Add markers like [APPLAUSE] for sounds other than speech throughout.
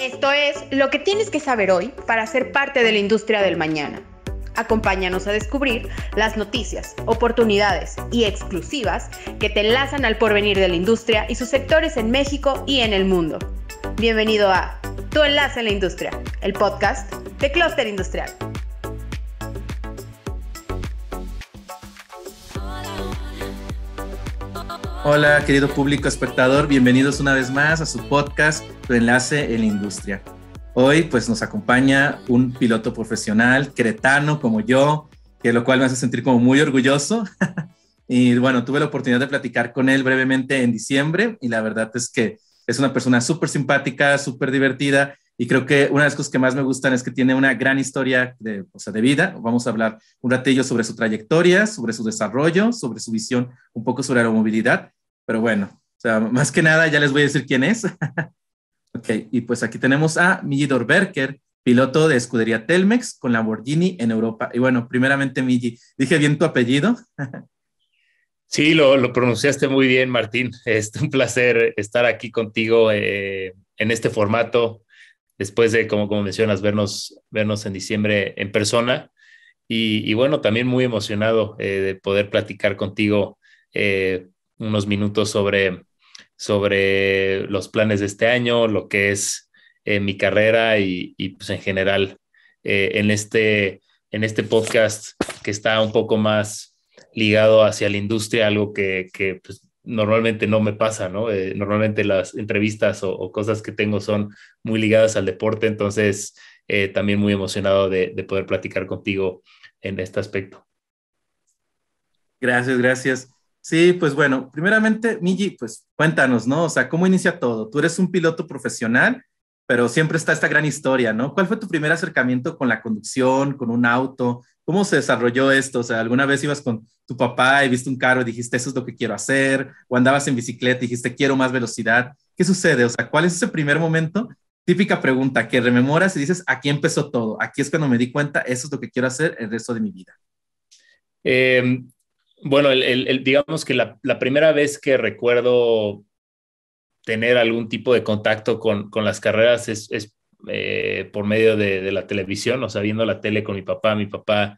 Esto es lo que tienes que saber hoy para ser parte de la industria del mañana. Acompáñanos a descubrir las noticias, oportunidades y exclusivas que te enlazan al porvenir de la industria y sus sectores en México y en el mundo. Bienvenido a Tu Enlace en la Industria, el podcast de Cluster Industrial. Hola, querido público espectador, bienvenidos una vez más a su podcast Tu Enlace en la Industria. Hoy pues nos acompaña un piloto profesional cretano como yo, que lo cual me hace sentir como muy orgulloso. [LAUGHS] y bueno, tuve la oportunidad de platicar con él brevemente en diciembre y la verdad es que es una persona súper simpática, súper divertida y creo que una de las cosas que más me gustan es que tiene una gran historia de, o sea, de vida. Vamos a hablar un ratillo sobre su trayectoria, sobre su desarrollo, sobre su visión, un poco sobre la movilidad. Pero bueno, o sea, más que nada ya les voy a decir quién es. [LAUGHS] ok, y pues aquí tenemos a Migi Dorberker, piloto de escudería Telmex con Lamborghini en Europa. Y bueno, primeramente, Migi, ¿dije bien tu apellido? [LAUGHS] sí, lo, lo, pronunciaste muy bien, Martín. [LAUGHS] Es un placer estar aquí contigo eh, en este formato después de, como, como mencionas, vernos, vernos en diciembre en persona. Y, bueno, también muy emocionado eh, de poder platicar contigo eh, unos minutos sobre, sobre los planes de este año, lo que es eh, mi carrera y, pues en general en, este, en este podcast que está un poco más ligado hacia la industria, algo que, que pues, normalmente no me pasa, ¿no? Eh, normalmente las entrevistas o, cosas que tengo son muy ligadas al deporte, entonces eh, también muy emocionado de, de, poder platicar contigo en este aspecto. Gracias, gracias. Sí, pues bueno, primeramente, Migi, pues cuéntanos, ¿no? O sea, ¿cómo inicia todo? Tú eres un piloto profesional, pero siempre está esta gran historia, ¿no? ¿Cuál fue tu primer acercamiento con la conducción, con un auto? ¿Cómo se desarrolló esto? O sea, ¿alguna vez ibas con tu papá y viste un carro y dijiste, eso es lo que quiero hacer? ¿O andabas en bicicleta y dijiste, quiero más velocidad? ¿Qué sucede? O sea, ¿cuál es ese primer momento? Típica pregunta que rememoras y dices, aquí empezó todo, aquí es cuando me di cuenta, eso es lo que quiero hacer el resto de mi vida. Em, bueno, digamos que la, primera vez que recuerdo tener algún tipo de contacto con, con las carreras es, es eh, por medio de, la televisión, o sea, viendo la tele con mi papá. Mi papá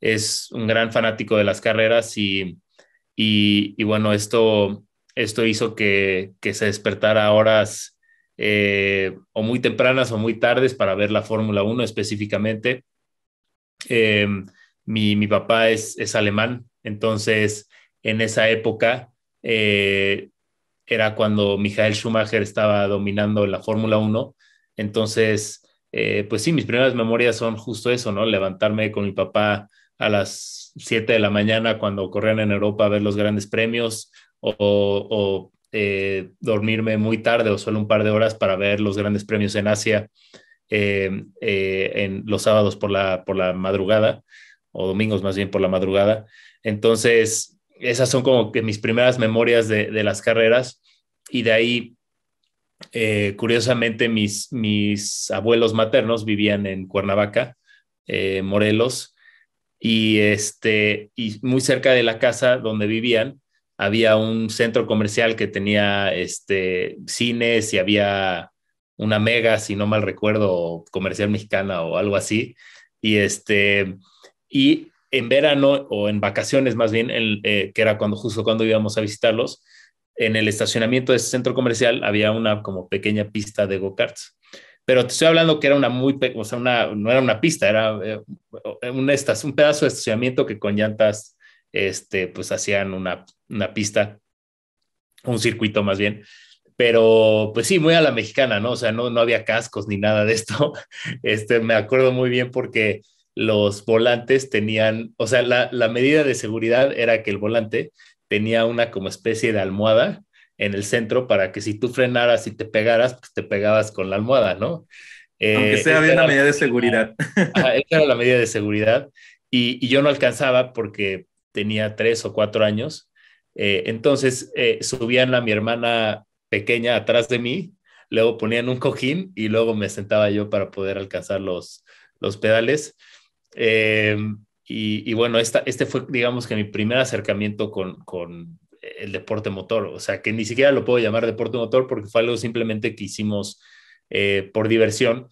es un gran fanático de las carreras y, bueno, esto, esto hizo que, que se despertara horas eh, o muy tempranas o muy tardes para ver la Fórmula 1 específicamente. Eh, mi, papá es, es, alemán, entonces en esa época era cuando Michael Schumacher estaba dominando la Fórmula 1 entonces, eh, pues sí, mis primeras memorias son justo eso, ¿no? Levantarme con mi papá a las 7 de la mañana cuando corrían en Europa a ver los grandes premios o, eh, dormirme muy tarde o solo un par de horas para ver los grandes premios en Asia eh, en los sábados por la, por la madrugada o domingos más bien por la madrugada. Entonces, esas son como que mis primeras memorias de las carreras y de ahí eh, curiosamente mis, abuelos maternos vivían en Cuernavaca, eh, Morelos, y, este, y muy cerca de la casa donde vivían había un centro comercial que tenía este, cines y había una mega, si no mal recuerdo, comercial mexicana o algo así. Y, este, y en verano o en vacaciones más bien, el, eh, que era cuando justo cuando íbamos a visitarlos, en el estacionamiento de ese centro comercial había una como pequeña pista de go-karts. Pero te estoy hablando que era una muy, o sea, una, no era una pista, era eh, un, estas, un pedazo de estacionamiento que con llantas, este, pues hacían una, una pista, un circuito más bien pero pues sí, muy a la mexicana, ¿no? O sea, no, no había cascos ni nada de esto. [LAUGHS] Este, me acuerdo muy bien porque los volantes tenían, o sea, la, la medida de seguridad era que el volante tenía una como especie de almohada en el centro para que si tú frenaras y te pegaras, pues, te pegabas con la almohada, ¿no? Eh, Aunque sea bien la medida de seguridad. esa era la medida de seguridad y, yo no alcanzaba porque tenía tres o cuatro años. Eh, entonces eh, subían a mi hermana pequeña atrás de mí, luego ponían un cojín y luego me sentaba yo para poder alcanzar los, los pedales. Y, bueno, este fue, digamos que mi primer acercamiento con, el deporte motor, o sea, que ni siquiera lo puedo llamar deporte motor porque fue algo simplemente que hicimos eh, por diversión,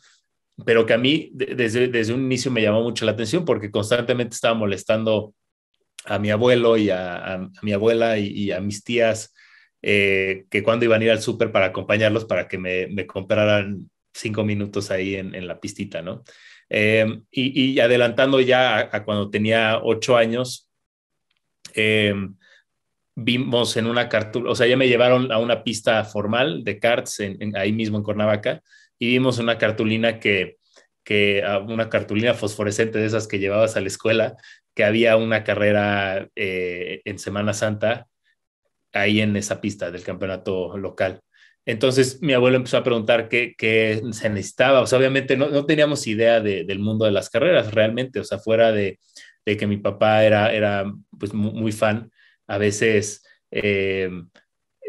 pero que a mí desde, desde un inicio me llamó mucho la atención porque constantemente estaba molestando a mi abuelo y a, mi abuela y, a mis tías, eh, que cuando iban a ir al súper para acompañarlos, para que me, me compraran cinco minutos ahí en, la pistita, ¿no? Em, y, adelantando ya a, cuando tenía ocho años, em, vimos en una cartulina o sea, ya me llevaron a una pista formal de karts ahí mismo en Cuernavaca y vimos una cartulina que, ah, una cartulina fosforescente de esas que llevabas a la escuela, que había una carrera eh, en Semana Santa ahí en esa pista del campeonato local. Entonces mi abuelo empezó a preguntar qué, se necesitaba. O sea, obviamente no, teníamos idea del mundo de las carreras realmente. O sea, fuera de, que mi papá era, era pues, muy, fan, a veces, eh,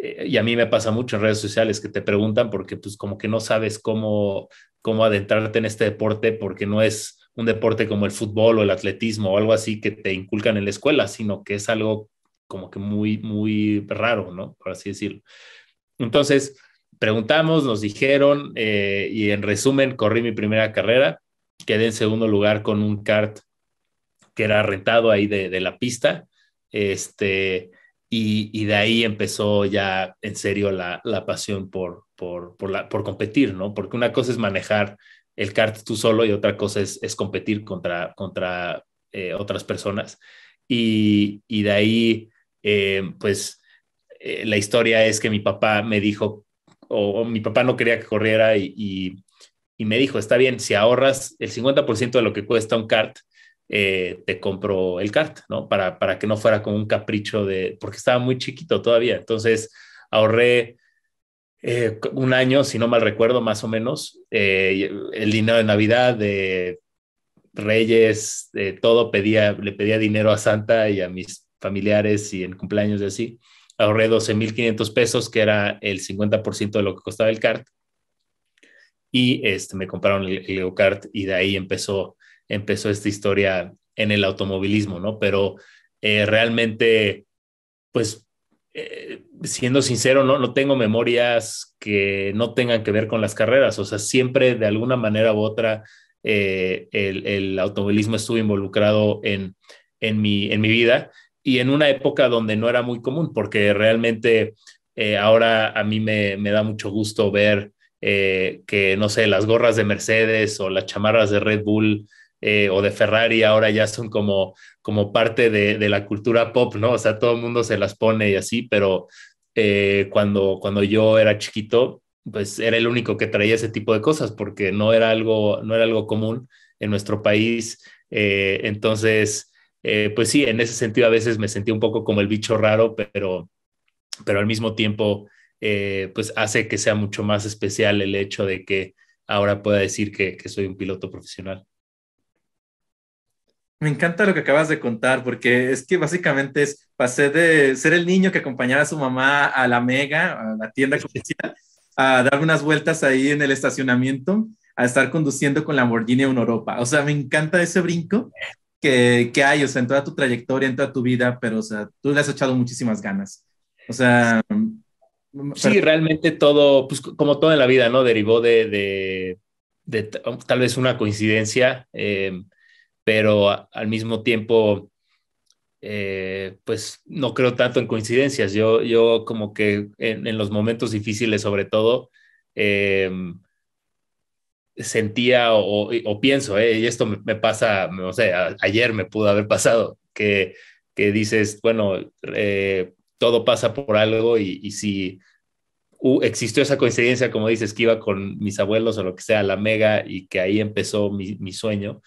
eh, y a mí me pasa mucho en redes sociales que te preguntan porque pues como que no sabes cómo, cómo adentrarte en este deporte porque no es un deporte como el fútbol o el atletismo o algo así que te inculcan en la escuela, sino que es algo como que muy, muy raro, ¿no? Por así decirlo. Entonces, preguntamos, nos dijeron eh, y en resumen corrí mi primera carrera, quedé en segundo lugar con un kart que era rentado ahí de, de la pista, este, y, y, de ahí empezó ya en serio la, la pasión por, por, por, la, por competir, ¿no? Porque una cosa es manejar el kart tú solo y otra cosa es, es competir contra, contra eh, otras personas. Y, y de ahí, eh, pues, la historia es que mi papá me dijo, o, mi papá no quería que corriera y, me dijo, está bien, si ahorras el 50% de lo que cuesta un kart, eh, te compro el kart, ¿no? Para, que no fuera como un capricho de, porque estaba muy chiquito todavía. Entonces ahorré eh, un año, si no mal recuerdo, más o menos, eh, el dinero de Navidad, de Reyes, de todo, le pedía dinero a Santa y a mis familiares y en cumpleaños y así ahorré 12.500 pesos, que era el 50% de lo que costaba el kart Y este, me compraron el, el kart y de ahí empezó, empezó esta historia en el automovilismo, ¿no? Pero eh, realmente, pues, eh, siendo sincero, no, no tengo memorias que no tengan que ver con las carreras. O sea, siempre de alguna manera u otra eh, el, el, automovilismo estuvo involucrado en, en, mi, en mi vida y en una época donde no era muy común, porque realmente eh, ahora a mí me, me, da mucho gusto ver eh, que, no sé, las gorras de Mercedes o las chamarras de Red Bull eh, o de Ferrari ahora ya son como, como parte de, de, la cultura pop, ¿no? O sea, todo el mundo se las pone y así, pero cuando, cuando yo era chiquito, pues era el único que traía ese tipo de cosas porque no era algo, no era algo común en nuestro país. entonces, eh, pues sí, en ese sentido a veces me sentí un poco como el bicho raro, pero, pero al mismo tiempo, eh, pues hace que sea mucho más especial el hecho de que ahora pueda decir que, soy un piloto profesional. Me encanta lo que acabas de contar, porque es que básicamente es, pasé de ser el niño que acompañaba a su mamá a la mega, a la tienda comercial, a dar unas vueltas ahí en el estacionamiento, a estar conduciendo con la Lamborghini en Europa. O sea, me encanta ese brinco que, hay, o sea, en toda tu trayectoria, en toda tu vida, pero, o sea, tú le has echado muchísimas ganas. O sea... Mm, sí, realmente todo, pues como todo en la vida, ¿no? Derivó de, de, tal vez una coincidencia, eh, pero al mismo tiempo, eh, pues no creo tanto en coincidencias. Yo, yo como que en, en los momentos difíciles, sobre todo, eh, sentía o, pienso, eh, y esto me, pasa, no sé, ayer me pudo haber pasado, que, que dices, bueno, eh, todo pasa por algo y, si existió esa coincidencia, como dices, que iba con mis abuelos o lo que sea la mega y que ahí empezó mi, sueño,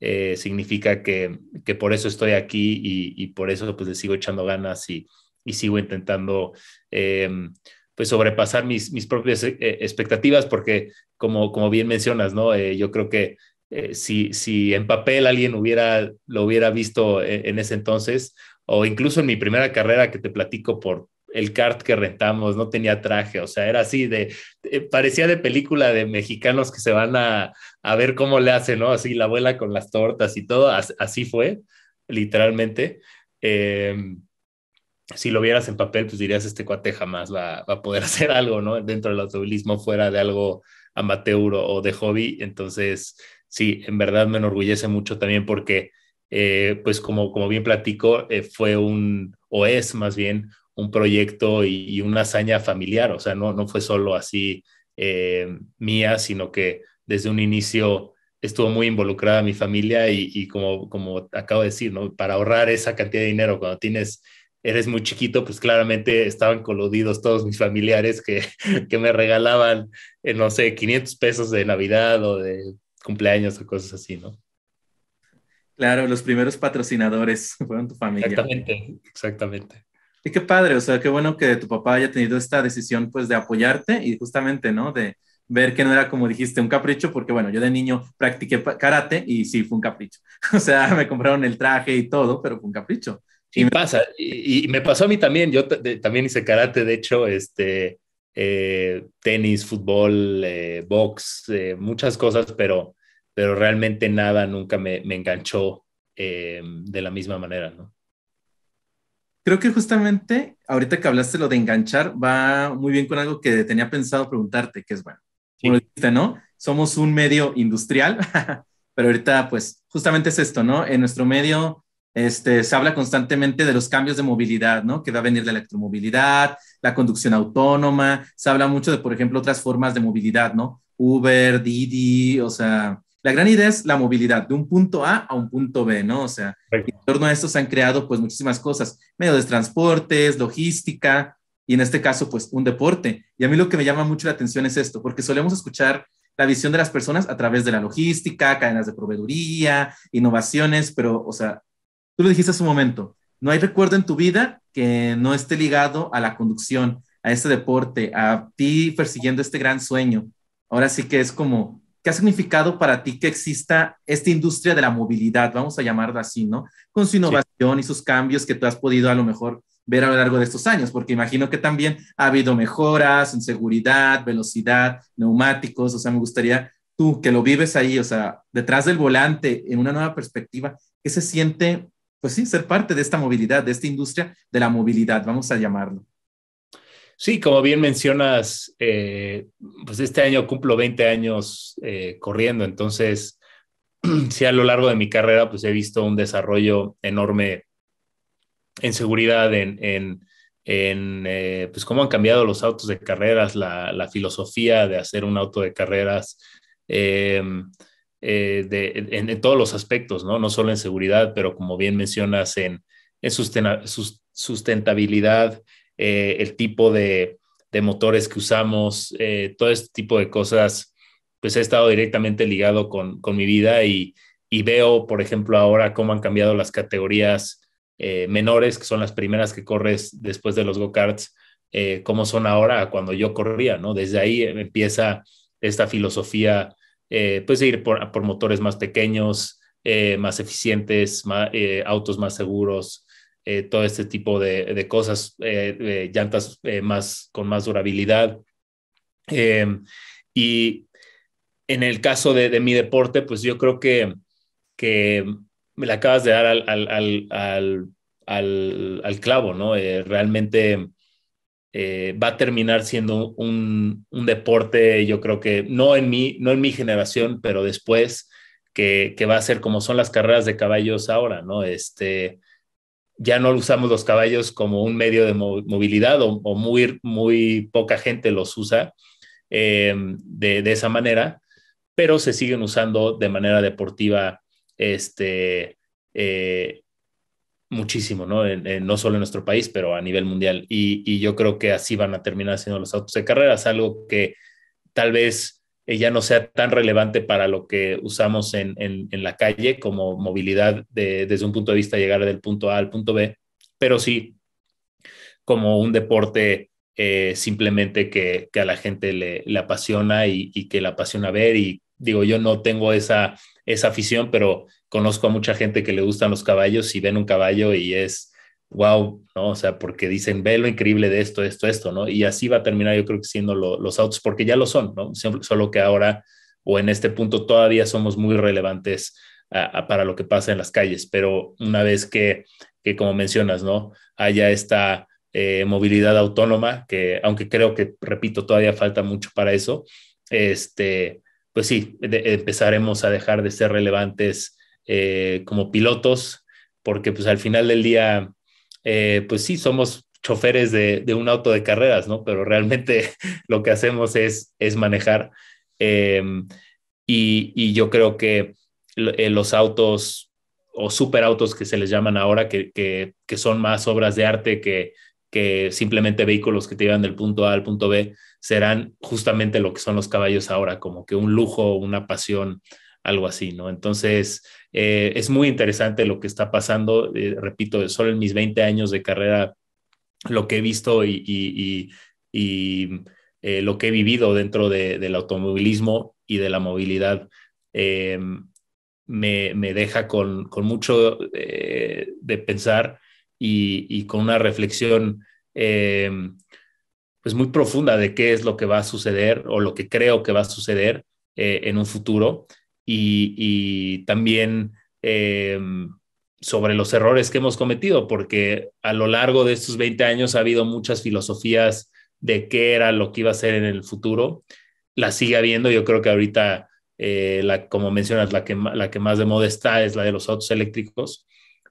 eh, significa que, que, por eso estoy aquí y, por eso pues le sigo echando ganas y, y sigo intentando em, pues sobrepasar mis, mis propias eh, eh, expectativas, porque como, como bien mencionas, ¿no? Eh, yo creo que si, en papel alguien hubiera, lo hubiera visto en ese entonces, o incluso en mi primera carrera que te platico por el kart que rentamos, no tenía traje, o sea, era así de, parecía de película de mexicanos que se van a, ver cómo le hacen, ¿no? Así la abuela con las tortas y todo, así fue, literalmente. Em, si lo vieras en papel, pues dirías, este cuate jamás va, va a poder [LAUGHS] hacer algo, ¿no? Dentro del automovilismo, fuera de algo amateur o de hobby. Entonces, sí, en verdad me enorgullece mucho también porque, eh, pues como, como bien platico, eh, fue un, o es más bien, un proyecto y, una hazaña familiar. O sea, no, no fue solo así eh, mía, sino que desde un inicio estuvo muy involucrada mi familia y, como, como acabo de decir, ¿no? Para ahorrar esa cantidad de dinero cuando tienes eres muy chiquito, pues claramente estaban coludidos todos mis familiares que, [LAUGHS] que me regalaban, eh, no sé, 500 pesos de Navidad o de cumpleaños o cosas así, ¿no? Claro, los primeros patrocinadores [LAUGHS] fueron tu familia. Exactamente, exactamente. Y qué padre, o sea, qué bueno que tu papá haya tenido esta decisión, pues, de apoyarte y justamente, ¿no? De ver que no era, como dijiste, un capricho, porque, bueno, yo de niño practiqué karate y sí, fue un capricho. [LAUGHS] O sea, me compraron el traje y todo, pero fue un capricho. Y pasa. Y, me pasó a mí también. Yo también hice karate, de hecho, este, eh, tenis, fútbol, eh, box, eh, muchas cosas, pero, pero realmente nada nunca me, me enganchó em, de la misma manera, ¿no? Creo que justamente ahorita que hablaste lo de enganchar va muy bien con algo que tenía pensado preguntarte, que es bueno. Como ¿no? Somos un medio industrial, [LAUGHS] pero ahorita pues justamente es esto, ¿no? En nuestro medio este, se habla constantemente de los cambios de movilidad, ¿no? Que va a venir la electromovilidad, la conducción autónoma, se habla mucho de, por ejemplo, otras formas de movilidad, ¿no? Uber, Didi, o sea, la gran idea es la movilidad de un punto A a un punto B, ¿no? O sea, en torno a esto se han creado pues muchísimas cosas, medios de transportes, logística y en este caso pues un deporte. Y a mí lo que me llama mucho la atención es esto, porque solemos escuchar la visión de las personas a través de la logística, cadenas de proveeduría, innovaciones, pero, o sea, Tú lo dijiste hace un momento, no hay recuerdo en tu vida que no esté ligado a la conducción, a este deporte, a ti persiguiendo este gran sueño. Ahora sí que es como, ¿qué ha significado para ti que exista esta industria de la movilidad, vamos a llamarla así, ¿no? Con su innovación y sus cambios que tú has podido a lo mejor ver a lo largo de estos años, porque imagino que también ha habido mejoras en seguridad, velocidad, neumáticos, o sea, me gustaría tú que lo vives ahí, o sea, detrás del volante, en una nueva perspectiva, ¿qué se siente pues sí, ser parte de esta movilidad, de esta industria de la movilidad, vamos a llamarlo. Sí, como bien mencionas, eh, pues este año cumplo 20 años eh, corriendo, entonces [CLEARS THROAT] sí a lo largo de mi carrera pues he visto un desarrollo enorme en seguridad, en, eh, pues cómo han cambiado los autos de carreras, la, la filosofía de hacer un auto de carreras, eh, de, en, todos los aspectos, ¿no? No solo en seguridad, pero como bien mencionas, en, en sustentabilidad, eh, el tipo de, de, motores que usamos, eh, todo este tipo de cosas, pues he estado directamente ligado con, con mi vida y, y, veo, por ejemplo, ahora cómo han cambiado las categorías menores, que son las primeras que corres después de los go-karts, cómo son ahora cuando yo corría, ¿no? Desde ahí empieza esta filosofía eh, puedes ir por, motores más pequeños, eh, más eficientes, eh, autos más seguros, todo este tipo de, cosas, llantas más, con más durabilidad. Em, y en el caso de, mi deporte, pues yo creo que, que me la acabas de dar al, al clavo, ¿no? realmente eh, va a terminar siendo un, deporte, yo creo que no en mi, no en mi generación, pero después, que, va a ser como son las carreras de caballos ahora, ¿no? Este, ya no usamos los caballos como un medio de movilidad o, muy, muy poca gente los usa eh, de, esa manera, pero se siguen usando de manera deportiva este, eh, muchísimo, ¿no? no solo en nuestro país, pero a nivel mundial. Y, yo creo que así van a terminar siendo los autos de carreras, algo que tal vez eh, ya no sea tan relevante para lo que usamos en, la calle como movilidad desde un punto de vista llegar del punto A al punto B, pero sí como un deporte eh, simplemente que, a la gente le, apasiona y, y que la apasiona ver. Y digo, yo no tengo esa esa afición, pero conozco a mucha gente que le gustan los caballos y ven un caballo y es wow, ¿no? O sea, porque dicen, ve lo increíble de esto, esto, esto, ¿no? Y así va a terminar, yo creo que siendo los autos, porque ya lo son, ¿no? Solo que ahora o en este punto todavía somos muy relevantes para lo que pasa en las calles, pero una vez que, como mencionas, ¿no? Haya esta eh, movilidad autónoma, que aunque creo que, repito, todavía falta mucho para eso, este, pues sí, empezaremos a dejar de ser relevantes eh, como pilotos, porque pues al final del día, eh, pues sí, somos choferes de, un auto de carreras, ¿no? Pero realmente [LAUGHS] lo que hacemos es, manejar. Em, y, yo creo que eh, los autos o superautos que se les llaman ahora, que, son más obras de arte que, que simplemente vehículos que te llevan del punto A al punto B, serán justamente lo que son los caballos ahora, como que un lujo, una pasión, algo así, ¿no? Entonces, eh, es muy interesante lo que está pasando, eh, repito, solo en mis 20 años de carrera, lo que he visto y, eh, lo que he vivido dentro del automovilismo y de la movilidad. Me, deja con, con mucho de pensar y, con una reflexión pues muy profunda de qué es lo que va a suceder o lo que creo que va a suceder eh, en un futuro y, también em, sobre los errores que hemos cometido, porque a lo largo de estos 20 años ha habido muchas filosofías de qué era lo que iba a ser en el futuro. La sigue habiendo, yo creo que ahorita, eh, la, como mencionas, la que, la que más de moda está es la de los autos eléctricos,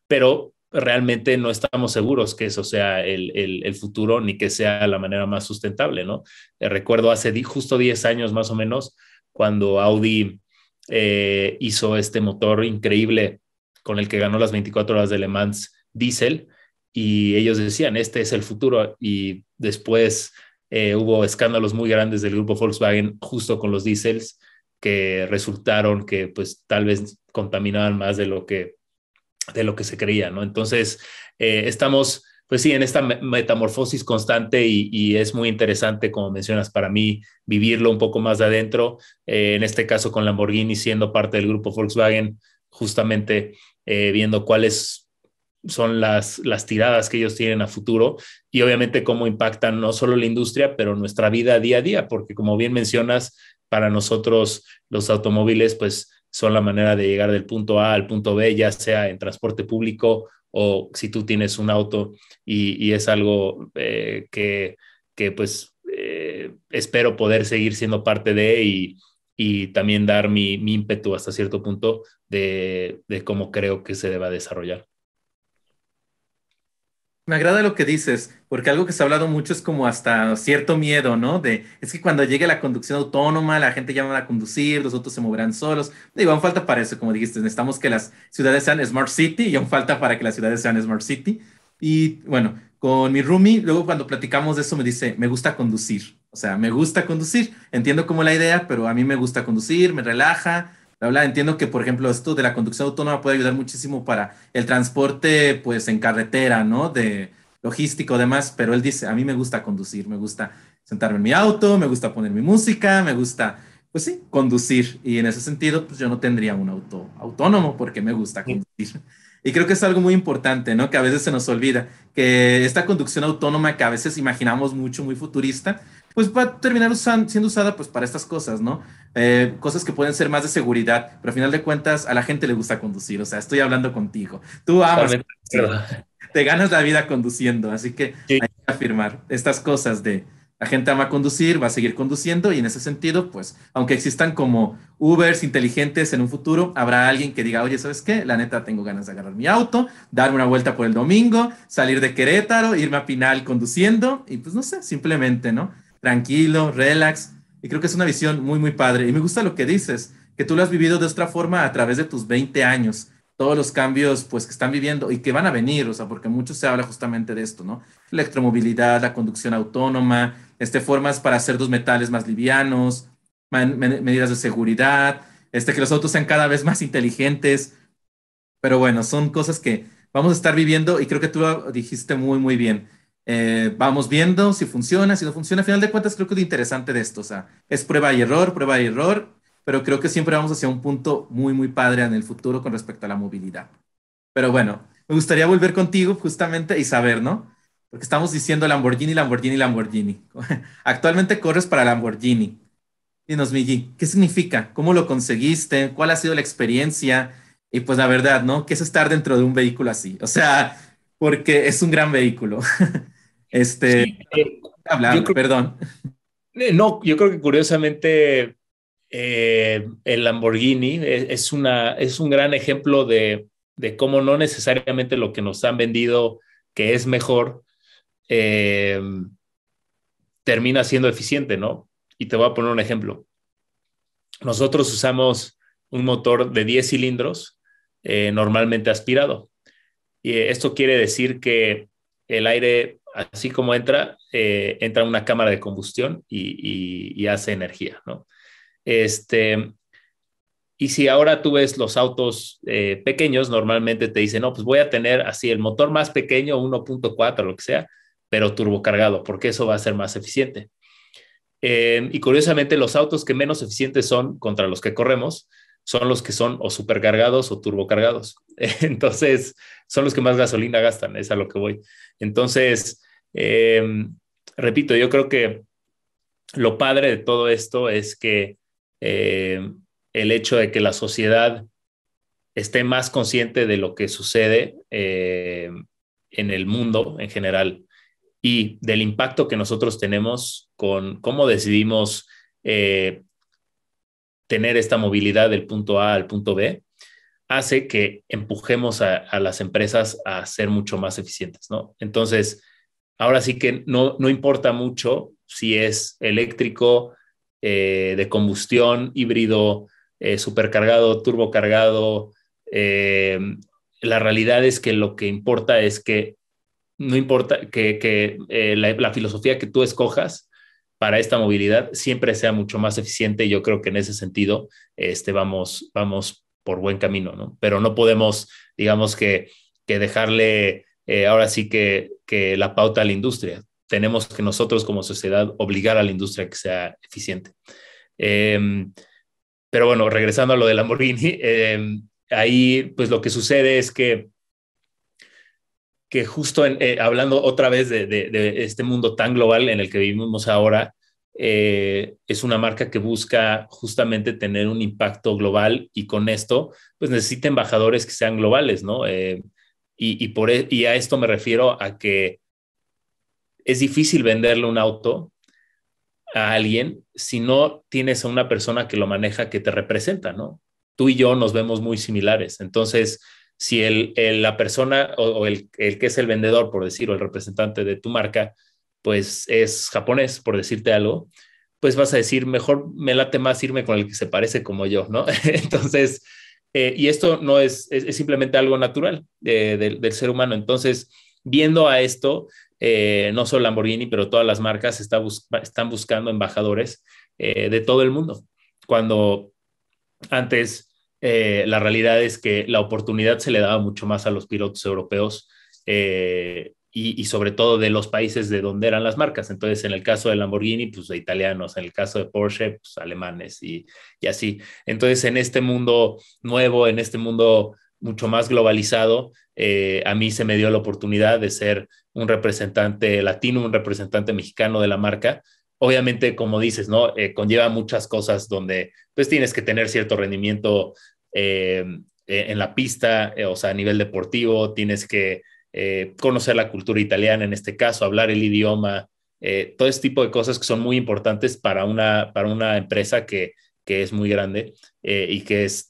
pero realmente no estamos seguros que eso sea el, futuro ni que sea la manera más sustentable, ¿no? Eh, recuerdo hace justo 10 años más o menos cuando Audi eh, hizo este motor increíble con el que ganó las 24 horas de Le Mans diesel y ellos decían, este es el futuro y después eh, hubo escándalos muy grandes del grupo Volkswagen justo con los diésels que resultaron que pues tal vez contaminaban más de lo que de lo que se creía, ¿no? Entonces, eh, estamos, pues sí, en esta metamorfosis constante y, es muy interesante, como mencionas, para mí vivirlo un poco más de adentro, eh, en este caso con Lamborghini siendo parte del grupo Volkswagen, justamente eh, viendo cuáles son las, las tiradas que ellos tienen a futuro y obviamente cómo impactan no solo la industria, pero nuestra vida día a día, porque como bien mencionas, para nosotros los automóviles, pues son la manera de llegar del punto A al punto B, ya sea en transporte público o si tú tienes un auto y, es algo eh, que, que, pues eh, espero poder seguir siendo parte de y, también dar mi, ímpetu hasta cierto punto de, de cómo creo que se deba desarrollar me agrada lo que dices, porque algo que se ha hablado mucho es como hasta cierto miedo, ¿no? De, es que cuando llegue la conducción autónoma, la gente ya va a conducir, los otros se moverán solos. Y aún falta para eso, como dijiste, necesitamos que las ciudades sean Smart City y aún falta para que las ciudades sean Smart City. Y bueno, con mi roomie, luego cuando platicamos de eso me dice, me gusta conducir. O sea, me gusta conducir. Entiendo como la idea, pero a mí me gusta conducir, me relaja, Entiendo que, por ejemplo, esto de la conducción autónoma puede ayudar muchísimo para el transporte, pues, en carretera, ¿no? De logístico, demás, pero él dice, a mí me gusta conducir, me gusta sentarme en mi auto, me gusta poner mi música, me gusta, pues sí, conducir. Y en ese sentido, pues yo no tendría un auto autónomo porque me gusta conducir. Y creo que es algo muy importante, ¿no? Que a veces se nos olvida, que esta conducción autónoma que a veces imaginamos mucho, muy futurista, pues va a terminar siendo usada pues para estas cosas, ¿no? Eh, cosas que pueden ser más de seguridad, pero al final de cuentas a la gente le gusta conducir, o sea, estoy hablando contigo, tú amas, te ganas la vida conduciendo, así que hay que afirmar estas cosas de la gente ama conducir, va a seguir conduciendo y en ese sentido, pues, aunque existan como Ubers inteligentes en un futuro, habrá alguien que diga, oye, ¿sabes qué? La neta tengo ganas de agarrar mi auto, darme una vuelta por el domingo, salir de Querétaro, irme a Pinal conduciendo y pues no sé, simplemente, ¿no? tranquilo, relax. Y creo que es una visión muy, muy padre. Y me gusta lo que dices, que tú lo has vivido de otra forma a través de tus 20 años, todos los cambios pues que están viviendo y que van a venir, o sea, porque mucho se habla justamente de esto, ¿no? Electromovilidad, la conducción autónoma, este, formas para hacer dos metales más livianos, medidas de seguridad, este, que los autos sean cada vez más inteligentes. Pero bueno, son cosas que vamos a estar viviendo y creo que tú dijiste muy, muy bien eh, vamos viendo si funciona, si no funciona. al final de cuentas, creo que lo interesante de esto, sea, es prueba y error, prueba y error, pero creo que siempre vamos hacia un punto muy, muy padre en el futuro con respecto a la movilidad. Pero bueno, me gustaría volver contigo justamente y saber, ¿no? Porque estamos diciendo Lamborghini, Lamborghini, Lamborghini. [LAUGHS] Actualmente corres para Lamborghini. Dinos, Migi, ¿qué significa? ¿Cómo lo conseguiste? ¿Cuál ha sido la experiencia? Y pues la verdad, ¿no? ¿Qué es estar dentro de un vehículo así? O sea, porque es un gran vehículo. [LAUGHS] este, eh, perdón. Eh, no, yo creo que curiosamente eh, el Lamborghini es, una, es un gran ejemplo de, cómo no necesariamente lo que nos han vendido, que es mejor, termina siendo eficiente, ¿no? Y te voy a poner un ejemplo. Nosotros usamos un motor de 10 cilindros, normalmente aspirado y eh, esto quiere decir que el aire, así como entra, eh, entra en una cámara de combustión y, hace energía, ¿no? Este, y si ahora tú ves los autos eh, pequeños, normalmente te dicen, no, pues voy a tener así el motor más pequeño, 1.4, lo que sea, pero turbocargado, porque eso va a ser más eficiente. y curiosamente, los autos que menos eficientes son contra los que corremos son los que son o supercargados o turbocargados. [LAUGHS] Entonces, son los que más gasolina gastan, es a lo que voy. Entonces, em, repito, yo creo que lo padre de todo esto es que em, el hecho de que la sociedad esté más consciente de lo que sucede em, en el mundo en general y del impacto que nosotros tenemos con cómo decidimos eh, tener esta movilidad del punto A al punto B, hace que empujemos a, las empresas a ser mucho más eficientes, ¿no? Entonces, ahora sí que no, no importa mucho si es eléctrico, eh, de combustión, híbrido, eh, supercargado, turbocargado. Eh, la realidad es que lo que importa es que no importa que, la filosofía que tú escojas para esta movilidad siempre sea mucho más eficiente yo creo que en ese sentido este, vamos, vamos por buen camino, ¿no? Pero no podemos, digamos que, dejarle eh, ahora sí que, la pauta a la industria. Tenemos que nosotros como sociedad obligar a la industria a que sea eficiente. Em, pero bueno, regresando a lo de Lamborghini, [LAUGHS] em, ahí pues lo que sucede es que que justo eh, hablando otra vez de, este mundo tan global en el que vivimos ahora, eh, es una marca que busca justamente tener un impacto global y con esto, pues necesita embajadores que sean globales, ¿no? Eh, y, por, e, y a esto me refiero a que es difícil venderle un auto a alguien si no tienes a una persona que lo maneja que te representa, ¿no? Tú y yo nos vemos muy similares. Entonces, si el, la persona o, el, el, que es el vendedor, por decir, o el representante de tu marca, pues es japonés, por decirte algo, pues vas a decir, mejor me late más irme con el que se parece como yo, ¿no? [LAUGHS] Entonces, eh, y esto no es, es, simplemente algo natural eh, del, del, ser humano. Entonces, viendo a esto, eh, no solo Lamborghini, pero todas las marcas está están buscando embajadores de todo el mundo. Cuando antes eh, la realidad es que la oportunidad se le daba mucho más a los pilotos europeos eh, y, sobre todo de los países de donde eran las marcas. Entonces, en el caso de Lamborghini, pues de italianos, en el caso de Porsche, pues alemanes y, y así. Entonces, en este mundo nuevo, en este mundo mucho más globalizado, eh, a mí se me dio la oportunidad de ser un representante latino, un representante mexicano de la marca obviamente, como dices, ¿no? Eh, conlleva muchas cosas donde pues tienes que tener cierto rendimiento eh, eh, en la pista, o sea, a nivel deportivo, tienes que conocer la cultura italiana en este caso, hablar el idioma, todo este tipo de cosas que son muy importantes para una, para una empresa que, es muy grande y que es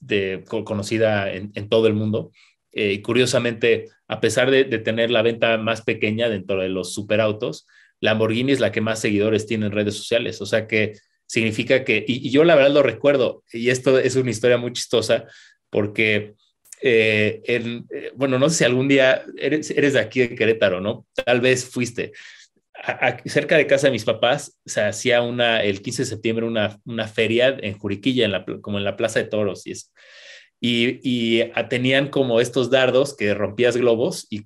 conocida en, todo el mundo. y curiosamente, a pesar de, tener la venta más pequeña dentro de los superautos, Lamborghini es la que más seguidores tiene en redes sociales. O sea que significa que, y, yo la verdad lo recuerdo, y esto es una historia muy chistosa, porque, eh, eh, bueno, no sé si algún día eres, eres, de aquí de Querétaro, ¿no? Tal vez fuiste. cerca de casa de mis papás se hacía una, el 15 de septiembre una, una feria en Juriquilla, como en la Plaza de Toros y eso y, tenían como estos dardos que rompías globos y,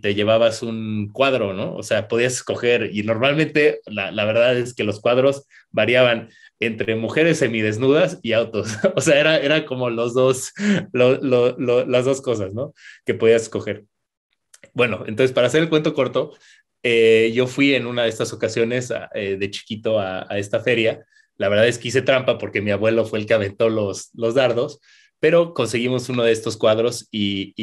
te llevabas un cuadro, ¿no? O sea, podías escoger y normalmente la, verdad es que los cuadros variaban entre mujeres semidesnudas y autos. [LAUGHS] O sea, era, como los dos, las dos cosas, ¿no? Que podías escoger. Bueno, entonces para hacer el cuento corto, eh, yo fui en una de estas ocasiones eh, de chiquito a, esta feria. La verdad es que hice trampa porque mi abuelo fue el que aventó los, los dardos pero conseguimos uno de estos cuadros y,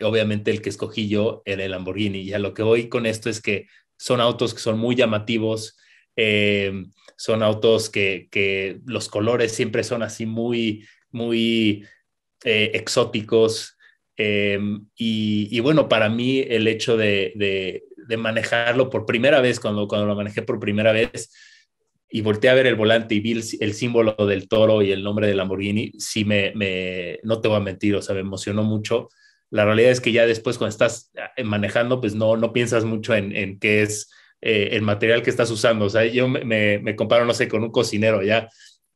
obviamente el que escogí yo era el Lamborghini. Y a lo que voy con esto es que son autos que son muy llamativos, eh, son autos que, los colores siempre son así muy, muy eh, exóticos. Eh, y, bueno, para mí el hecho de, de, manejarlo por primera vez, cuando, cuando lo manejé por primera vez, y volteé a ver el volante y vi el, símbolo del toro y el nombre de Lamborghini, sí me, me, no te voy a mentir, o sea, me emocionó mucho. La realidad es que ya después cuando estás eh, manejando, pues no, no piensas mucho en, en qué es eh, el material que estás usando. O sea, yo me, me, comparo, no sé, con un cocinero ya.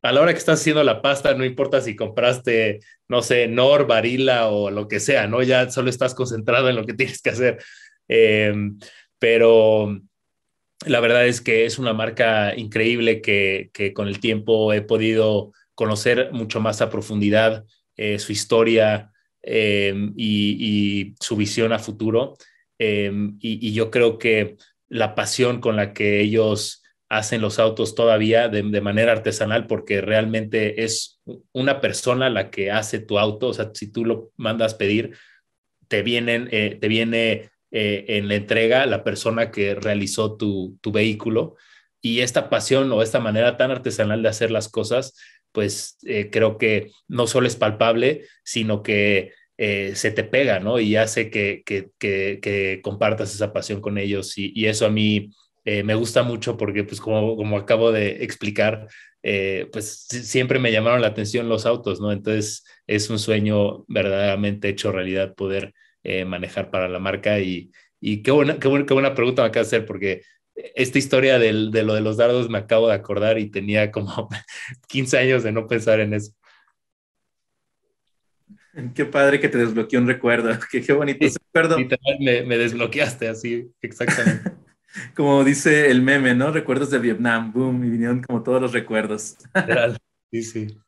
A la hora que estás haciendo la pasta, no importa si compraste, no sé, Nor, Barilla o lo que sea, ¿no? Ya solo estás concentrado en lo que tienes que hacer. Em, pero la verdad es que es una marca increíble que, con el tiempo he podido conocer mucho más a profundidad eh, su historia em, y, su visión a futuro. Em, y, yo creo que la pasión con la que ellos hacen los autos todavía de, manera artesanal, porque realmente es una persona la que hace tu auto, o sea, si tú lo mandas pedir, te, vienen, eh, te viene eh, en la entrega la persona que realizó tu, vehículo. Y esta pasión o esta manera tan artesanal de hacer las cosas, pues eh, creo que no solo es palpable, sino que eh, se te pega, ¿no? Y hace que, que, que, compartas esa pasión con ellos. Y, eso a mí me gusta mucho porque, pues como, como acabo de explicar, pues siempre me llamaron la atención los autos, ¿no? Entonces es un sueño verdaderamente hecho realidad poder eh, manejar para la marca. Y, y qué, buena, qué, buena, qué buena pregunta me acaba de hacer, porque esta historia del, de lo de los dardos me acabo de acordar y tenía como 15 [LAUGHS] años de no pensar en eso. Qué padre que te desbloqueó un recuerdo, [LAUGHS] qué, qué bonito sí, recuerdo. Me, me, desbloqueaste así, exactamente. [LAUGHS] como dice el meme, ¿no? Recuerdos de Vietnam, boom, y vinieron como todos los recuerdos. sí, sí.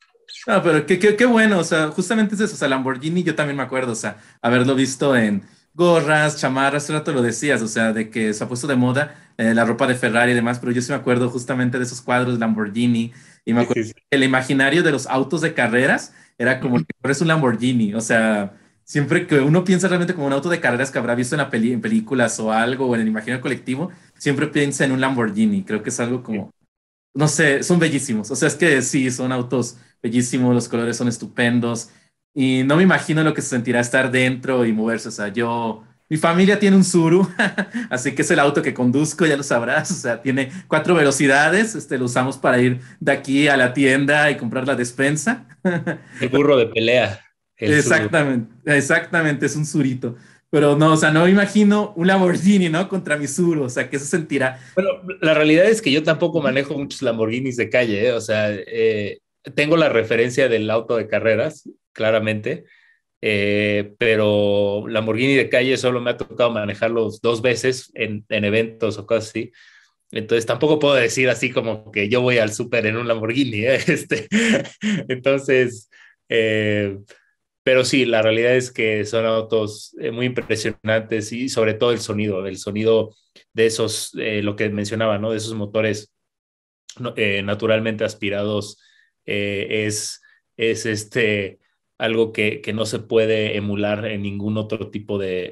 No, ah, pero qué, qué, bueno, o sea, justamente es eso, o sea, Lamborghini yo también me acuerdo, o sea, haberlo visto en gorras, chamarras, ahora rato lo decías, o sea, de que se ha puesto de moda eh, la ropa de Ferrari y demás, pero yo sí me acuerdo justamente de esos cuadros Lamborghini y me acuerdo Que el imaginario de los autos de carreras era como que es un Lamborghini, o sea, siempre que uno piensa realmente como un auto de carreras que habrá visto en, la peli en películas o algo o en el imaginario colectivo, siempre piensa en un Lamborghini, creo que es algo como no sé, son bellísimos. O sea, es que sí, son autos bellísimos, los colores son estupendos. Y no me imagino lo que se sentirá estar dentro y moverse. O sea, yo, mi familia tiene un Zuru, [LAUGHS] así que es el auto que conduzco, ya lo sabrás. O sea, tiene cuatro velocidades. Este, lo usamos para ir de aquí a la tienda y comprar la despensa. el burro de pelea. exactamente, exactamente, es un Zurito. Pero no, o sea, no me imagino un Lamborghini, ¿no? Contra mi o sea, que se sentirá? Bueno, la realidad es que yo tampoco manejo muchos Lamborghinis de calle, ¿eh? o sea, eh, tengo la referencia del auto de carreras, claramente, eh, pero Lamborghini de calle solo me ha tocado manejarlos dos veces en, en eventos o cosas así. Entonces tampoco puedo decir así como que yo voy al súper en un Lamborghini, ¿eh? [LAUGHS] este. Entonces, eh, pero sí, la realidad es que son autos eh, muy impresionantes y sobre todo el sonido, el sonido de esos, eh, lo que mencionaba, ¿no? De esos motores eh, naturalmente aspirados es, es este, algo que, no se puede emular en ningún otro tipo de,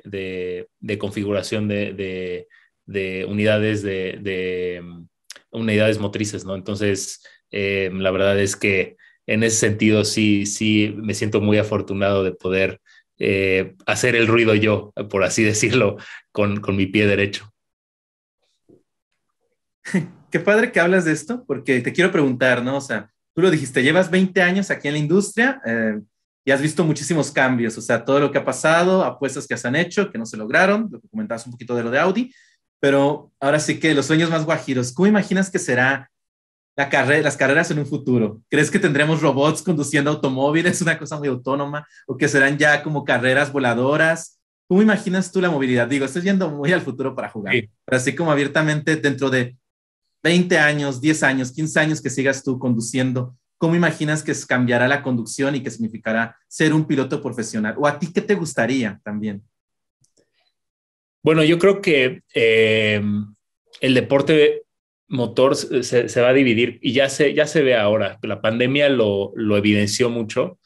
configuración de, de unidades de, mm, unidades motrices, ¿no? Entonces, la verdad es que en ese sentido sí, sí me siento muy afortunado de poder eh, hacer el ruido yo, por así [LAUGHS] decirlo, con, mi pie derecho. [LAUGHS] Qué padre que hablas de esto, porque te quiero preguntar, ¿no? O sea, tú lo dijiste, llevas 20 años aquí en la industria eh, y has visto muchísimos cambios, o sea, todo lo que ha pasado, apuestas que se han hecho, que no se lograron, lo que comentabas un poquito de lo de Audi, pero ahora sí que los sueños más guajiros, ¿cómo imaginas que será las carreras en un futuro? ¿Crees que tendremos robots conduciendo automóviles, [LAUGHS] una cosa muy autónoma, o que serán ya como carreras voladoras? ¿Cómo imaginas tú la movilidad? Digo, estoy yendo muy al futuro para jugar, pero así como abiertamente dentro de 20 años, 10 años, 15 años que sigas tú conduciendo, ¿cómo imaginas que cambiará la conducción y qué significará ser un piloto profesional? ¿O a ti qué te gustaría también? Bueno, yo creo que eh, el deporte motor eh, se, va a dividir y ya se, ya se ve ahora, la pandemia lo, lo evidenció mucho,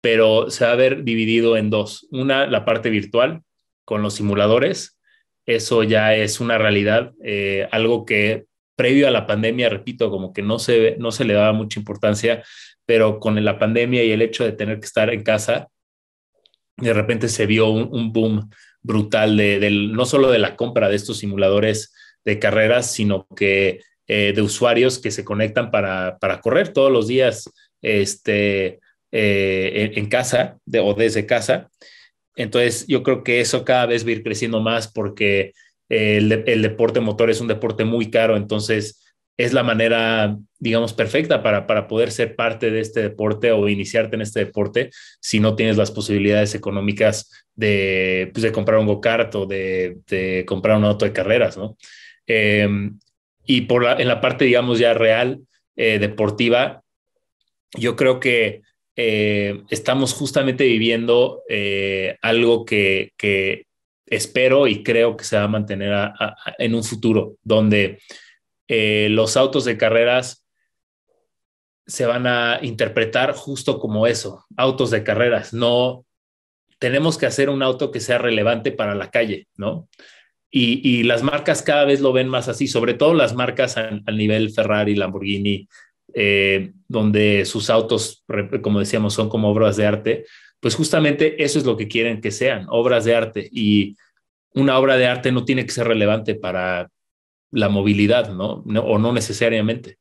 pero se va a ver dividido en dos. Una, la parte virtual con los simuladores, eso ya es una realidad, eh, algo que previo a la pandemia, repito, como que no se, no se le daba mucha importancia, pero con la pandemia y el hecho de tener que estar en casa, de repente se vio un, boom brutal del, no solo de la compra de estos simuladores, de carreras, sino que eh, de usuarios que se conectan para, correr todos los días este, eh, en, casa de, o desde casa. Entonces, yo creo que eso cada vez va a ir creciendo más porque eh, el, deporte motor es un deporte muy caro, entonces es la manera, digamos, perfecta para, poder ser parte de este deporte o iniciarte en este deporte si no tienes las posibilidades económicas de, pues, comprar un go-kart o de, de, comprar un auto de carreras, ¿no? Eh, y por la, en la parte, digamos, ya real, eh, deportiva, yo creo que eh, estamos justamente viviendo algo que, espero y creo que se va a mantener en un futuro, donde los autos de carreras se van a interpretar justo como eso, autos de carreras, no tenemos que hacer un auto que sea relevante para la calle, ¿no? Y, las marcas cada vez lo ven más así, sobre todo las marcas al, nivel Ferrari, Lamborghini, eh, donde sus autos, como decíamos, son como obras de arte, pues justamente eso es lo que quieren que sean, obras de arte. Y una obra de arte no tiene que ser relevante para la movilidad, ¿no? no o no necesariamente.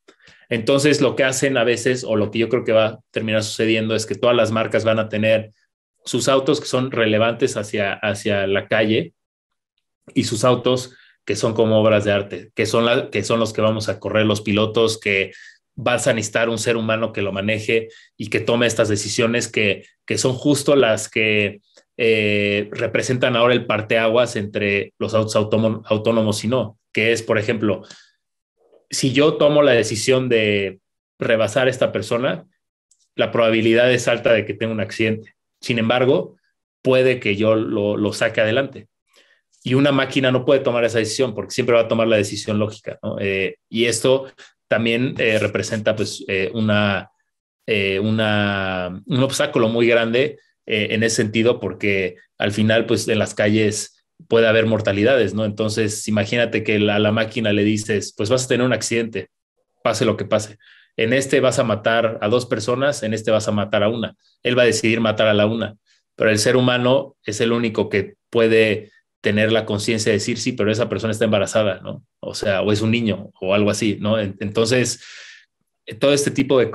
Entonces, lo que hacen a veces, o lo que yo creo que va a terminar sucediendo, es que todas las marcas van a tener sus autos que son relevantes hacia, hacia la calle, y sus autos que son como obras de arte, que son, la, que son los que vamos a correr los pilotos, que vas a necesitar un ser humano que lo maneje y que tome estas decisiones que, son justo las que eh, representan ahora el parteaguas entre los autos autónomos y no, que es, por ejemplo, si yo tomo la decisión de rebasar a esta persona, la probabilidad es alta de que tenga un accidente. Sin embargo, puede que yo lo, lo saque adelante y una máquina no puede tomar esa decisión porque siempre va a tomar la decisión lógica. Eh, y esto también eh, representa pues, eh, una, una, un obstáculo muy grande en ese sentido porque al final pues, en las calles puede haber mortalidades, ¿no? Entonces, imagínate que a la máquina le dices, pues vas a tener un accidente, pase lo que pase. En este vas a matar a dos personas, en este vas a matar a una. Él va a decidir matar a la una, pero el ser humano es el único que puede tener la conciencia de decir, sí, pero esa persona está embarazada, ¿no? O sea, o es un niño o algo así, ¿no? Entonces, eh, todo este tipo de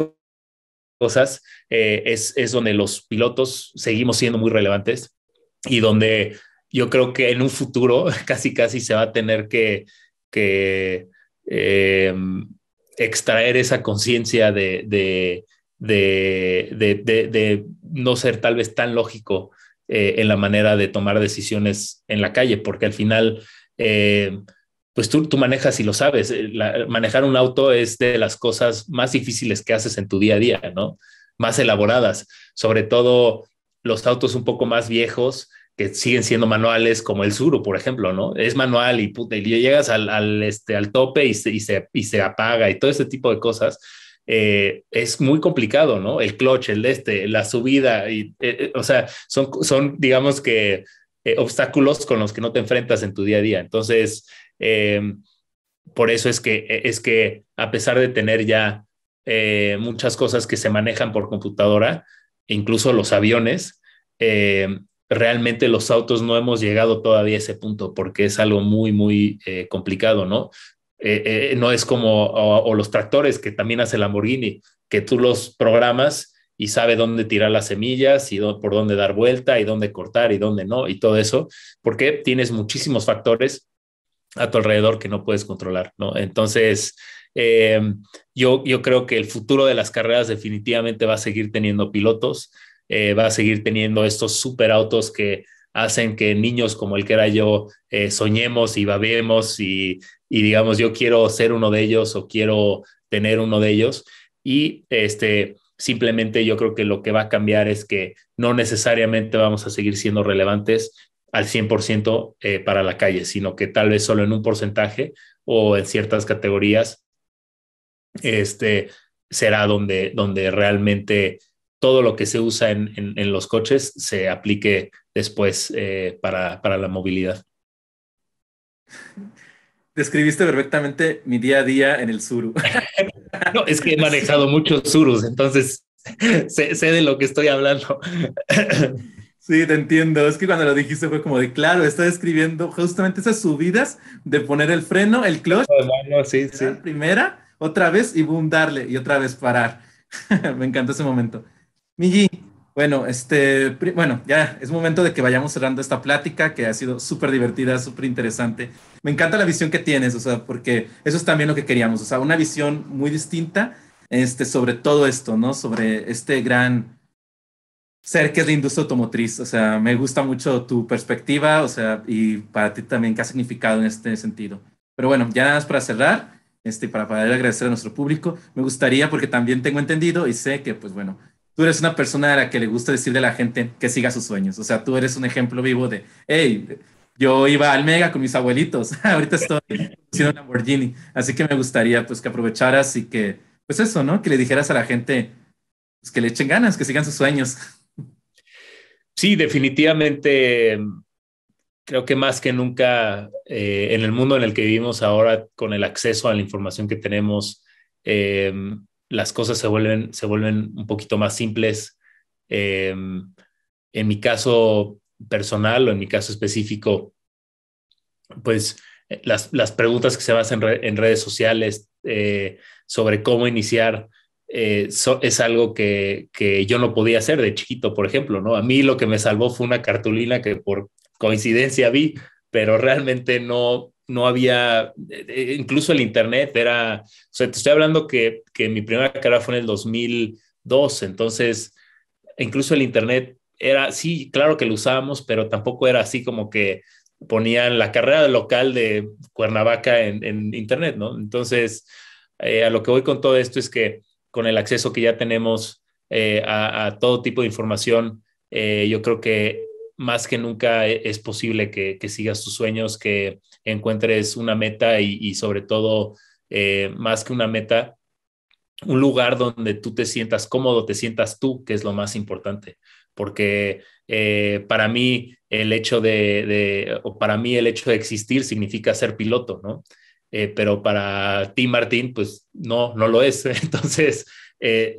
cosas eh, es, es donde los pilotos seguimos siendo muy relevantes y donde yo creo que en un futuro [LAUGHS] casi, casi se va a tener que, que em, extraer esa conciencia de, de, de, de, no ser tal vez tan lógico eh, en la manera de tomar decisiones en la calle, porque al final, eh, pues tú, tú, manejas y lo sabes, eh, manejar un auto es de las cosas más difíciles que haces en tu día a día, ¿no? Más elaboradas, sobre todo los autos un poco más viejos que siguen siendo manuales, como el suro por ejemplo, ¿no? Es manual y, llegas al, este, al tope y y, se, y se apaga y todo ese tipo de cosas eh, es muy complicado, ¿no? El clutch, el este, la subida, y, eh, eh, o sea, son, son digamos que obstáculos con los que no te enfrentas en tu día a día. Entonces, em, por eso es que, e, es que a pesar de tener ya muchas cosas que se manejan por computadora, incluso los aviones, em, realmente los autos no hemos llegado todavía a ese punto porque es algo muy, muy complicado, ¿no? Eh, eh, no es como o, los tractores que también hace Lamborghini, que tú los programas y sabe dónde tirar las semillas y por dónde dar vuelta y dónde cortar y dónde no y todo eso, porque tienes muchísimos factores a tu alrededor que no puedes controlar, ¿no? Entonces, em, yo, yo creo que el futuro de las carreras definitivamente va a seguir teniendo pilotos, eh, va a seguir teniendo estos superautos que hacen que niños como el que era yo soñemos y babemos y y digamos, yo quiero ser uno de ellos o quiero tener uno de ellos. Y este, simplemente yo creo que lo que va a cambiar es que no necesariamente vamos a seguir siendo relevantes al 100% eh, para la calle, sino que tal vez solo en un porcentaje o en ciertas categorías este, será donde, donde realmente todo lo que se usa en, los coches se aplique después eh, para, para la movilidad. Describiste perfectamente mi día a día en el suru. [LAUGHS] no, es que he manejado muchos surus, entonces sé, de lo que estoy hablando. Sí, te entiendo. Es que cuando lo dijiste fue como de claro, está escribiendo justamente esas subidas de poner el freno, el clutch. Oh, primera, otra vez y boom, darle y otra vez parar. [LAUGHS] Me encantó ese momento. Migi, bueno, este, bueno, ya es momento de que vayamos cerrando esta plática que ha sido súper divertida, súper interesante. Me encanta la visión que tienes, o sea, porque eso es también lo que queríamos, o sea, una visión muy distinta este, sobre todo esto, ¿no? Sobre este gran ser que es la industria automotriz. O sea, me gusta mucho tu perspectiva, o sea, y para ti también qué ha significado en este sentido. Pero bueno, ya nada más para cerrar, este, para poder agradecer a nuestro público, me gustaría, porque también tengo entendido y sé que, pues bueno, tú eres una persona a la que le gusta decirle a la gente que siga sus sueños. O sea, tú eres un ejemplo vivo de, hey, yo iba al Mega con mis abuelitos, [LAUGHS] ahorita estoy haciendo Lamborghini. Así que me gustaría pues que aprovecharas y que, pues eso, ¿no? Que le dijeras a la gente pues, que le echen ganas, que sigan sus sueños. Sí, definitivamente. Creo que más que nunca eh, en el mundo en el que vivimos ahora, con el acceso a la información que tenemos, eh, las cosas se vuelven, se vuelven un poquito más simples. Eh, en mi caso personal o en mi caso específico, pues eh, las, preguntas que se hacen en redes sociales eh, sobre cómo iniciar es algo que, que, yo no podía hacer de chiquito, por ejemplo, ¿no? A mí lo que me salvó fue una cartulina que por coincidencia vi, pero realmente no, no había, eh, eh, incluso el Internet era, o sea, te estoy hablando que, mi primera carrera fue en el 2002, entonces, incluso el Internet era, sí, claro que lo usábamos, pero tampoco era así como que ponían la carrera local de Cuernavaca en, Internet, ¿no? Entonces, eh, a lo que voy con todo esto es que con el acceso que ya tenemos a, todo tipo de información, yo creo que más que nunca e, es posible que, que sigas tus sueños, que, encuentres una meta y, sobre todo, eh, más que una meta, un lugar donde tú te sientas cómodo, te sientas tú, que es lo más importante. Porque eh, para mí el hecho de, para mí el hecho de existir significa ser piloto, ¿no? Eh, pero para ti, Martín, pues no, no lo es. [LAUGHS] Entonces, el,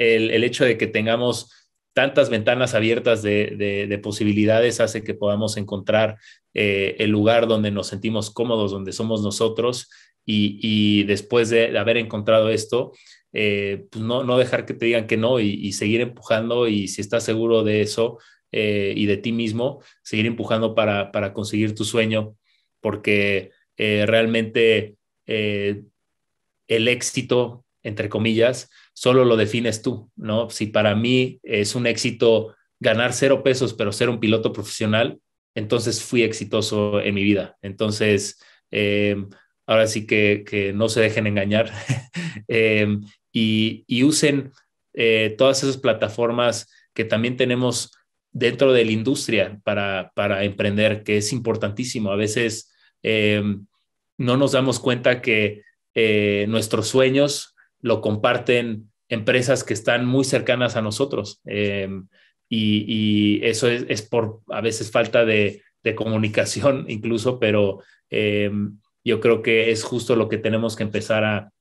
el, hecho de que tengamos tantas ventanas abiertas de, posibilidades hace que podamos encontrar eh, el lugar donde nos sentimos cómodos, donde somos nosotros. Y, después de haber encontrado esto, eh, pues no, dejar que te digan que no y, seguir empujando y si estás seguro de eso eh, y de ti mismo, seguir empujando para conseguir tu sueño, porque realmente el éxito, entre comillas, solo lo defines tú, ¿no? Si para mí es un éxito ganar cero pesos, pero ser un piloto profesional, entonces fui exitoso en mi vida. Entonces, em, ahora sí que, no se dejen engañar [LAUGHS] em, y, usen eh, todas esas plataformas que también tenemos dentro de la industria para, para emprender, que es importantísimo. A veces em, no nos damos cuenta que eh, nuestros sueños lo comparten empresas que están muy cercanas a nosotros. Em, y, eso es, por a veces falta de, comunicación [LAUGHS] incluso, pero em, yo creo que es justo lo que tenemos que empezar a,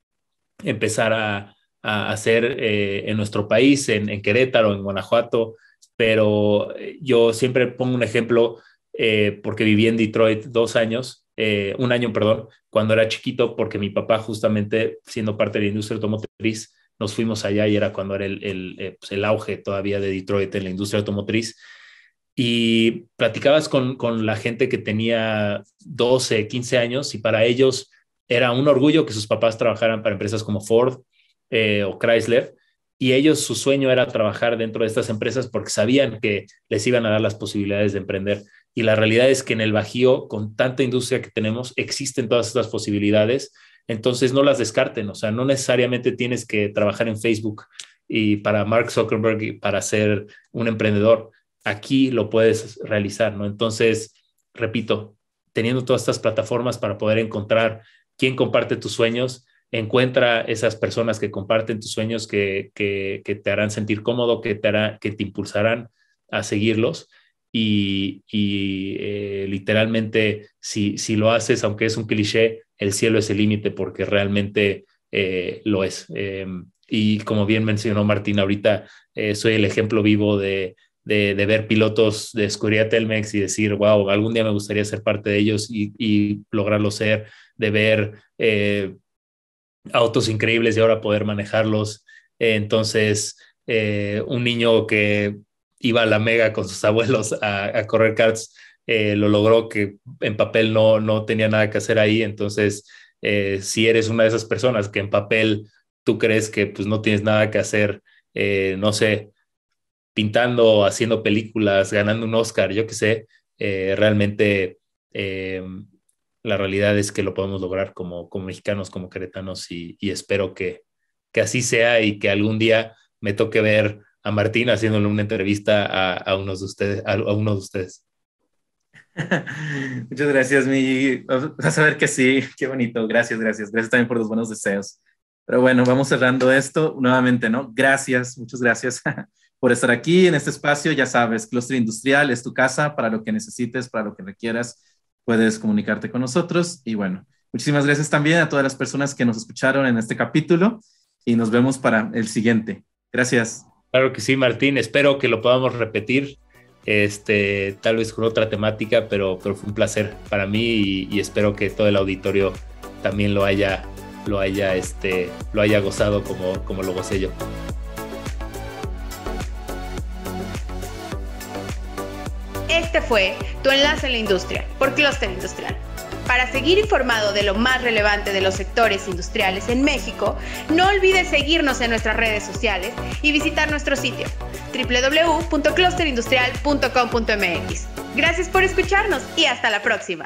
empezar a, hacer eh, en nuestro país, en, Querétaro, en Guanajuato, pero eh, yo siempre pongo un ejemplo eh, porque viví en Detroit dos años eh, un año, perdón, cuando era chiquito, porque mi papá justamente siendo parte de la industria automotriz, nos fuimos allá y era cuando era el, el, eh, pues, auge todavía de Detroit en la industria automotriz. Y platicabas con, la gente que tenía 12, 15 años y para ellos era un orgullo que sus papás trabajaran para empresas como Ford eh, o Chrysler. Y ellos, su sueño era trabajar dentro de estas empresas porque sabían que les iban a dar las posibilidades de emprender. Y la realidad es que en el Bajío, con tanta industria que tenemos, existen todas estas posibilidades. Entonces no las descarten, o sea, no necesariamente tienes que trabajar en Facebook y para Mark Zuckerberg y para ser un emprendedor. Aquí lo puedes realizar, ¿no? Entonces, repito, teniendo todas estas plataformas para poder encontrar quién comparte tus sueños, encuentra esas personas que comparten tus sueños, que, te harán sentir cómodo, que te, que te impulsarán a seguirlos y, eh, literalmente si, si lo haces, aunque es un cliché, el cielo es el límite porque realmente eh, lo es. Eh, y como bien mencionó Martín ahorita, soy el ejemplo vivo de, ver pilotos de escudería Telmex y decir, wow, algún día me gustaría ser parte de ellos y, lograrlo ser, de ver autos increíbles y ahora poder manejarlos. Entonces, un niño que iba a la mega con sus abuelos a, correr karts, eh, lo logró que en papel no, no tenía nada que hacer ahí. Entonces, eh, si eres una de esas personas que en papel tú crees que pues no tienes nada que hacer, eh, no sé, pintando, haciendo películas, ganando un Oscar, yo qué sé, realmente la realidad es que lo podemos lograr como, como mexicanos, como caretanos, y, espero que, que así sea y que algún día me toque ver a Martín haciéndole una entrevista a, a unos de ustedes, a, uno de ustedes. [LAUGHS] Muchas gracias, mi. Vas a ver que sí, qué bonito. Gracias, gracias. Gracias también por los buenos deseos. Pero bueno, vamos cerrando esto nuevamente, ¿no? Gracias, muchas gracias [LAUGHS] por estar aquí en este espacio. Ya sabes, Cluster Industrial es tu casa para lo que necesites, para lo que requieras. Puedes comunicarte con nosotros. Y bueno, muchísimas gracias también a todas las personas que nos escucharon en este capítulo y nos vemos para el siguiente. Gracias. Claro que sí, Martín. Espero que lo podamos repetir, este, tal vez con otra temática, pero, fue un placer para mí y, espero que todo el auditorio también lo haya, lo haya, este, lo haya gozado como, como lo gocé yo. Este fue tu enlace en la industria por Cluster Industrial. Para seguir informado de lo más relevante de los sectores industriales en México, no olvides seguirnos en nuestras redes sociales y visitar nuestro sitio www.clusterindustrial.com.mx. Gracias por escucharnos y hasta la próxima.